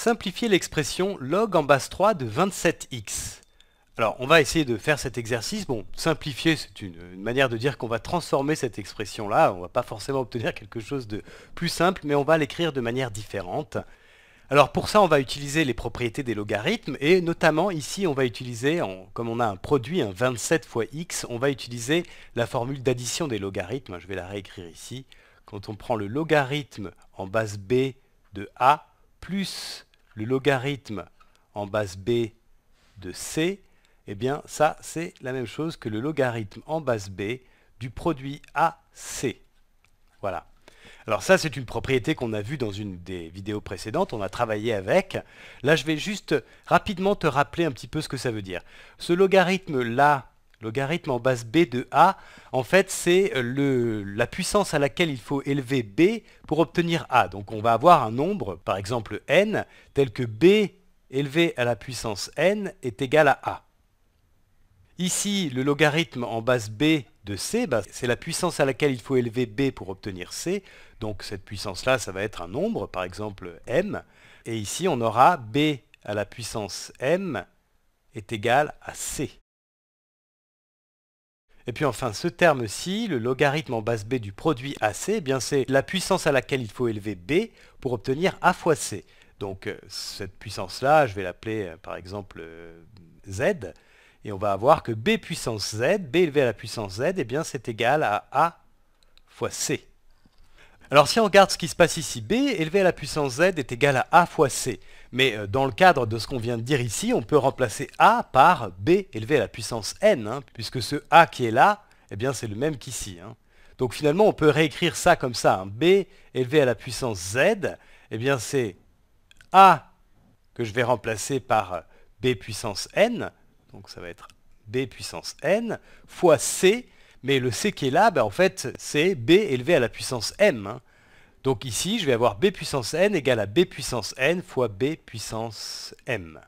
simplifier l'expression log en base 3 de 27x. Alors on va essayer de faire cet exercice. Bon, simplifier, c'est une, manière de dire qu'on va transformer cette expression-là. On ne va pas forcément obtenir quelque chose de plus simple, mais on va l'écrire de manière différente. Alors pour ça, on va utiliser les propriétés des logarithmes, et notamment ici, on va utiliser, comme on a un produit, un 27 fois x, on va utiliser la formule d'addition des logarithmes. Je vais la réécrire ici. Quand on prend le logarithme en base b de a plus le logarithme en base B de C, eh bien ça c'est la même chose que le logarithme en base B du produit AC. Voilà. Alors ça c'est une propriété qu'on a vue dans une des vidéos précédentes, on a travaillé avec. Là je vais juste rapidement te rappeler un petit peu ce que ça veut dire. Ce logarithme là Logarithme en base B de A, en fait, c'est euh, la puissance à laquelle il faut élever B pour obtenir A. Donc on va avoir un nombre, par exemple n, tel que B élevé à la puissance n est égal à A. Ici, le logarithme en base B de C, bah, c'est la puissance à laquelle il faut élever B pour obtenir C. Donc cette puissance-là, ça va être un nombre, par exemple M. Et ici, on aura B à la puissance M est égal à C. Et puis enfin, ce terme-ci, le logarithme en base B du produit AC, eh bien c'est la puissance à laquelle il faut élever B pour obtenir A fois C. Donc euh, cette puissance-là, je vais l'appeler euh, par exemple euh, Z, et on va avoir que B puissance Z, B élevé à la puissance Z, eh bien c'est égal à A fois C. Alors si on regarde ce qui se passe ici, B élevé à la puissance Z est égal à A fois C. Mais euh, dans le cadre de ce qu'on vient de dire ici, on peut remplacer A par B élevé à la puissance N, hein, puisque ce A qui est là, eh bien c'est le même qu'ici. Hein. Donc finalement, on peut réécrire ça comme ça. Hein. B élevé à la puissance Z, eh bien c'est A que je vais remplacer par euh, B puissance N, donc ça va être B puissance N, fois C mais le C qui est là, bah, en fait, c'est B élevé à la puissance M. Hein. Donc ici, je vais avoir B puissance N égale à B puissance N fois B puissance M.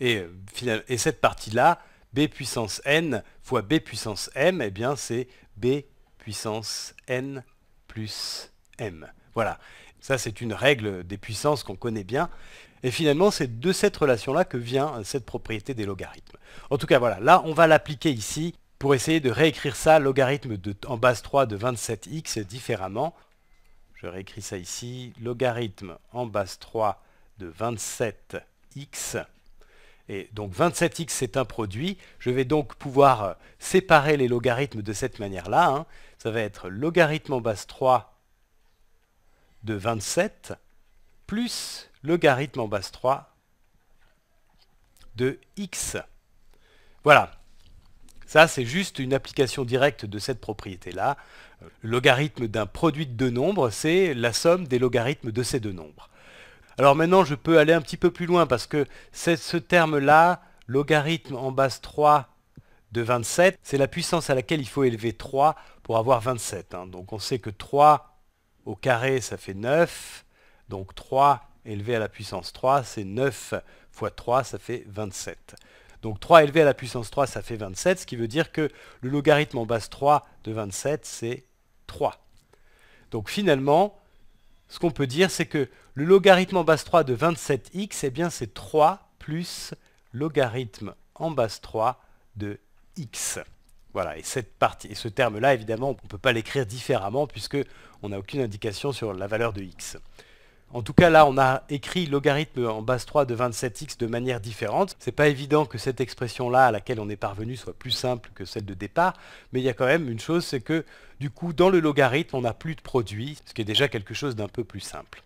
Et, euh, et cette partie-là, B puissance N fois B puissance M, et eh bien c'est B puissance N plus M. Voilà. Ça, c'est une règle des puissances qu'on connaît bien. Et finalement, c'est de cette relation-là que vient cette propriété des logarithmes. En tout cas, voilà, là, on va l'appliquer ici pour essayer de réécrire ça, logarithme de, en base 3 de 27x différemment. Je réécris ça ici, logarithme en base 3 de 27x. Et donc 27x c'est un produit, je vais donc pouvoir euh, séparer les logarithmes de cette manière-là. Hein. Ça va être logarithme en base 3 de 27 plus logarithme en base 3 de x. Voilà, ça, c'est juste une application directe de cette propriété-là. Le euh, logarithme d'un produit de deux nombres, c'est la somme des logarithmes de ces deux nombres. Alors maintenant, je peux aller un petit peu plus loin parce que ce terme-là, logarithme en base 3 de 27, c'est la puissance à laquelle il faut élever 3 pour avoir 27. Hein. Donc on sait que 3 au carré, ça fait 9. Donc 3 élevé à la puissance 3, c'est 9 fois 3, ça fait 27. Donc 3 élevé à la puissance 3, ça fait 27, ce qui veut dire que le logarithme en base 3 de 27, c'est 3. Donc finalement, ce qu'on peut dire, c'est que le logarithme en base 3 de 27x, eh bien c'est 3 plus logarithme en base 3 de x. Voilà, et cette partie, et ce terme-là, évidemment, on ne peut pas l'écrire différemment puisqu'on n'a aucune indication sur la valeur de x. En tout cas, là, on a écrit logarithme en base 3 de 27x de manière différente. C'est pas évident que cette expression-là, à laquelle on est parvenu, soit plus simple que celle de départ, mais il y a quand même une chose, c'est que, du coup, dans le logarithme, on n'a plus de produit, ce qui est déjà quelque chose d'un peu plus simple.